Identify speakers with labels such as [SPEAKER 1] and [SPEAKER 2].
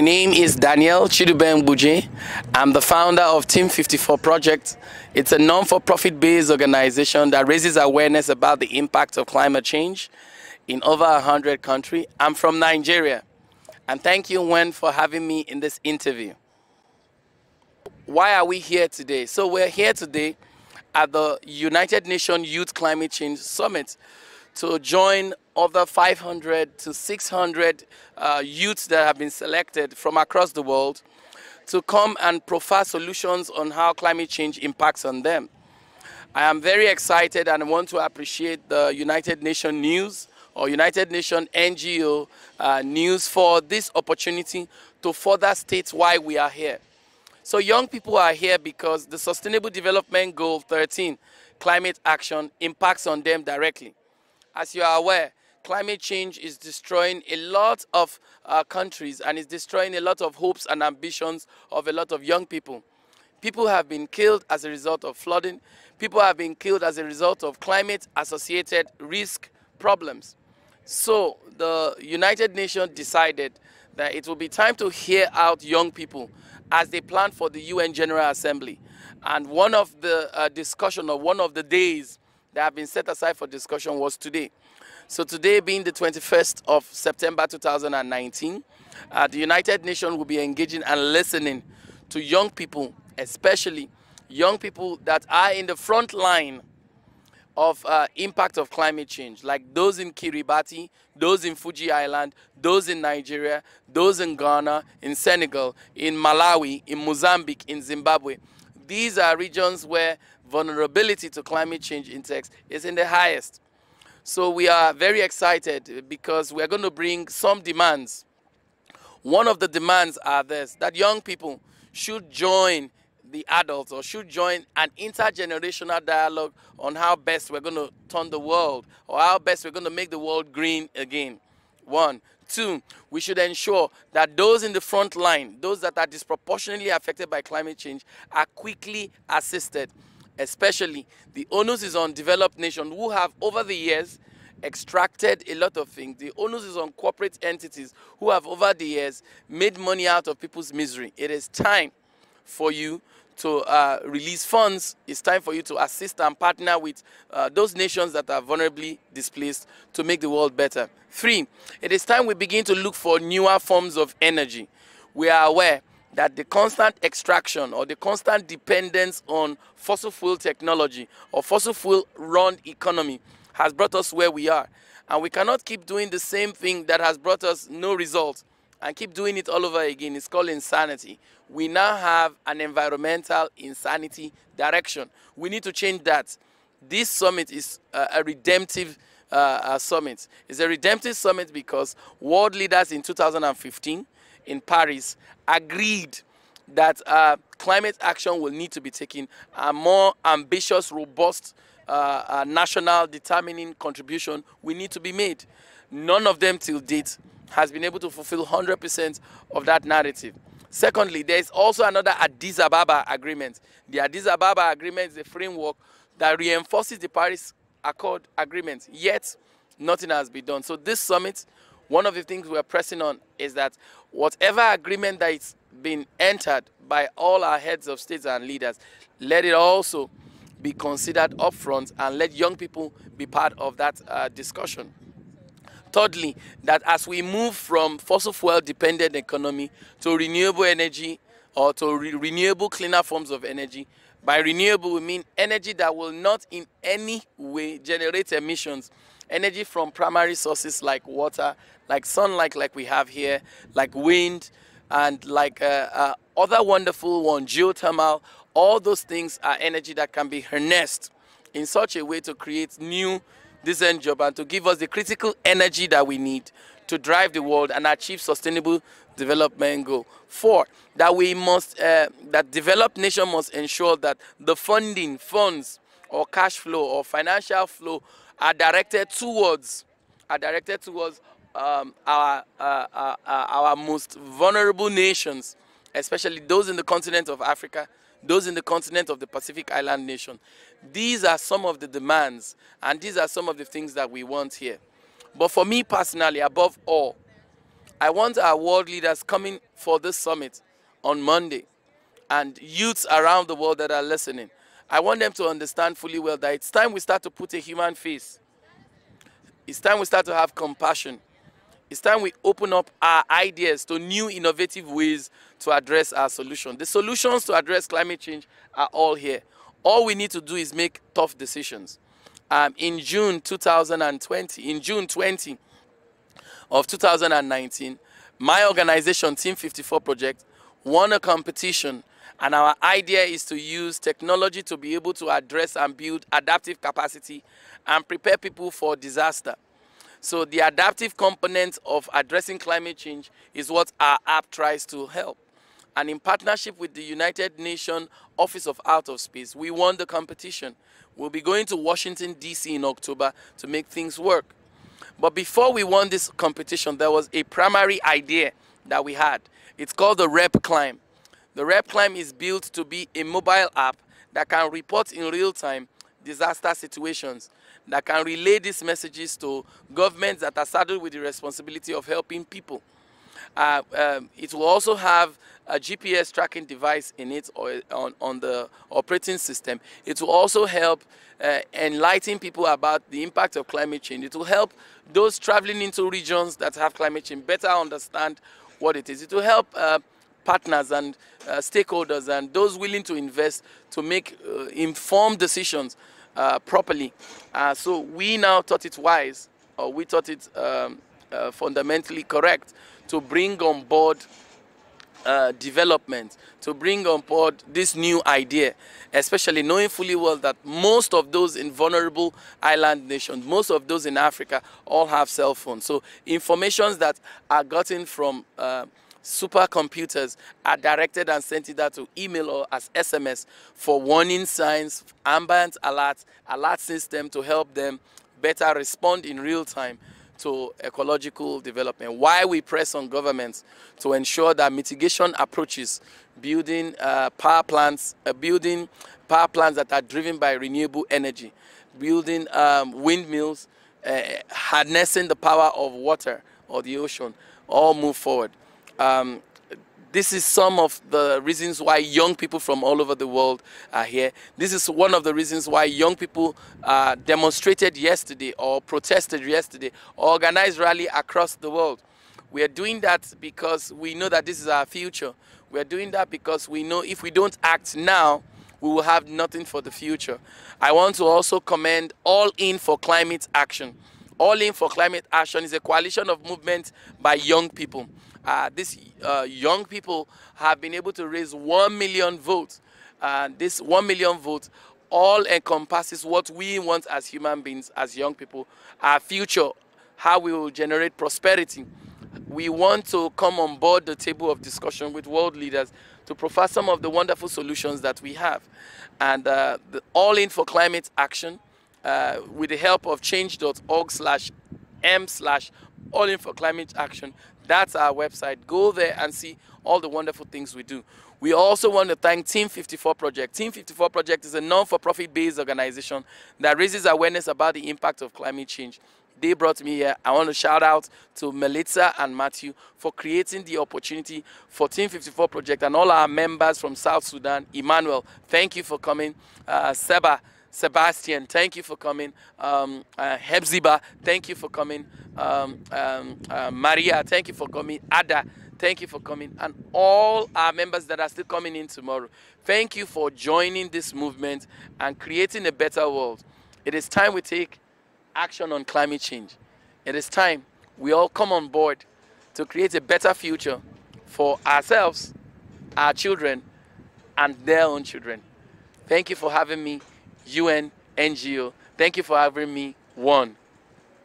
[SPEAKER 1] My name is Daniel Chidubem Buji. I'm the founder of Team 54 Project. It's a non-for-profit based organization that raises awareness about the impact of climate change in over 100 countries. I'm from Nigeria. And thank you, Wen, for having me in this interview. Why are we here today? So we're here today at the United Nations Youth Climate Change Summit to join other 500 to 600 uh, youths that have been selected from across the world to come and proffer solutions on how climate change impacts on them. I am very excited and want to appreciate the United Nations News or United Nations NGO uh, News for this opportunity to further state why we are here. So young people are here because the Sustainable Development Goal 13, climate action, impacts on them directly. As you are aware, climate change is destroying a lot of uh, countries and is destroying a lot of hopes and ambitions of a lot of young people. People have been killed as a result of flooding. People have been killed as a result of climate-associated risk problems. So the United Nations decided that it will be time to hear out young people as they plan for the UN General Assembly. And one of the uh, discussion or one of the days that have been set aside for discussion was today. So today being the 21st of September 2019, uh, the United Nations will be engaging and listening to young people, especially young people that are in the front line of uh, impact of climate change, like those in Kiribati, those in Fuji Island, those in Nigeria, those in Ghana, in Senegal, in Malawi, in Mozambique, in Zimbabwe. These are regions where vulnerability to climate change index is in the highest. So we are very excited because we are going to bring some demands. One of the demands are this, that young people should join the adults or should join an intergenerational dialogue on how best we're going to turn the world or how best we're going to make the world green again. One. Two, we should ensure that those in the front line, those that are disproportionately affected by climate change, are quickly assisted especially the onus is on developed nations who have over the years extracted a lot of things. The onus is on corporate entities who have over the years made money out of people's misery. It is time for you to uh, release funds. It's time for you to assist and partner with uh, those nations that are vulnerably displaced to make the world better. Three, it is time we begin to look for newer forms of energy. We are aware that the constant extraction or the constant dependence on fossil fuel technology or fossil fuel run economy has brought us where we are. And we cannot keep doing the same thing that has brought us no results and keep doing it all over again. It's called insanity. We now have an environmental insanity direction. We need to change that. This summit is uh, a redemptive uh, uh, summit. It's a redemptive summit because world leaders in 2015 in Paris agreed that uh, climate action will need to be taken a more ambitious, robust, uh, uh, national determining contribution will need to be made. None of them till date has been able to fulfill 100% of that narrative. Secondly, there is also another Addis Ababa agreement. The Addis Ababa agreement is a framework that reinforces the Paris Accord agreement, yet nothing has been done. So this summit one of the things we're pressing on is that whatever agreement that is being entered by all our heads of states and leaders, let it also be considered upfront and let young people be part of that uh, discussion. Thirdly, that as we move from fossil fuel dependent economy to renewable energy or to re renewable cleaner forms of energy, by renewable we mean energy that will not in any way generate emissions energy from primary sources like water, like sunlight, like we have here, like wind, and like uh, uh, other wonderful ones, geothermal. All those things are energy that can be harnessed in such a way to create new decent job and to give us the critical energy that we need to drive the world and achieve sustainable development goal. Four, that we must, uh, that developed nation must ensure that the funding, funds, or cash flow or financial flow are directed towards are directed towards um, our, uh, uh, uh, our most vulnerable nations, especially those in the continent of Africa, those in the continent of the Pacific Island nation. These are some of the demands and these are some of the things that we want here. But for me personally, above all, I want our world leaders coming for this summit on Monday and youths around the world that are listening I want them to understand fully well that it's time we start to put a human face. It's time we start to have compassion. It's time we open up our ideas to new innovative ways to address our solution. The solutions to address climate change are all here. All we need to do is make tough decisions. Um, in June 2020, in June 20 of 2019, my organization, Team 54 Project, won a competition and our idea is to use technology to be able to address and build adaptive capacity and prepare people for disaster. So the adaptive component of addressing climate change is what our app tries to help. And in partnership with the United Nations Office of Out of Space, we won the competition. We'll be going to Washington, D.C. in October to make things work. But before we won this competition, there was a primary idea that we had. It's called the Rep Climb. The RepClimb is built to be a mobile app that can report in real time disaster situations that can relay these messages to governments that are saddled with the responsibility of helping people. Uh, um, it will also have a GPS tracking device in it or on, on the operating system. It will also help uh, enlighten people about the impact of climate change. It will help those traveling into regions that have climate change better understand what it is. It will help uh, partners and uh, stakeholders and those willing to invest to make uh, informed decisions uh, properly. Uh, so we now thought it wise, or we thought it um, uh, fundamentally correct, to bring on board uh, development, to bring on board this new idea, especially knowing fully well that most of those in vulnerable island nations, most of those in Africa, all have cell phones. So informations that are gotten from supercomputers are directed and sent either to email or as SMS for warning signs, ambient alerts, alert system to help them better respond in real time to ecological development. Why we press on governments to ensure that mitigation approaches, building uh, power plants, uh, building power plants that are driven by renewable energy, building um, windmills, uh, harnessing the power of water or the ocean, all move forward. Um, this is some of the reasons why young people from all over the world are here. This is one of the reasons why young people uh, demonstrated yesterday or protested yesterday organized rally across the world. We are doing that because we know that this is our future. We are doing that because we know if we don't act now, we will have nothing for the future. I want to also commend All In for Climate Action. All In for Climate Action is a coalition of movements by young people. Uh, these uh, young people have been able to raise 1 million votes. And uh, this 1 million votes all encompasses what we want as human beings, as young people, our future, how we will generate prosperity. We want to come on board the table of discussion with world leaders to provide some of the wonderful solutions that we have. And uh, the All In for Climate Action, uh, with the help of change.org slash m slash All In for Climate Action, that's our website. Go there and see all the wonderful things we do. We also want to thank Team 54 Project. Team 54 Project is a non-for-profit based organization that raises awareness about the impact of climate change. They brought me here. I want to shout out to Melissa and Matthew for creating the opportunity for Team 54 Project and all our members from South Sudan. Emmanuel, thank you for coming. Uh, Seba, Sebastian, thank you for coming. Um, uh, Hebziba, thank you for coming. Um, um, uh, Maria, thank you for coming. Ada, thank you for coming. And all our members that are still coming in tomorrow, thank you for joining this movement and creating a better world. It is time we take action on climate change. It is time we all come on board to create a better future for ourselves, our children, and their own children. Thank you for having me. UN NGO. Thank you for having me. One.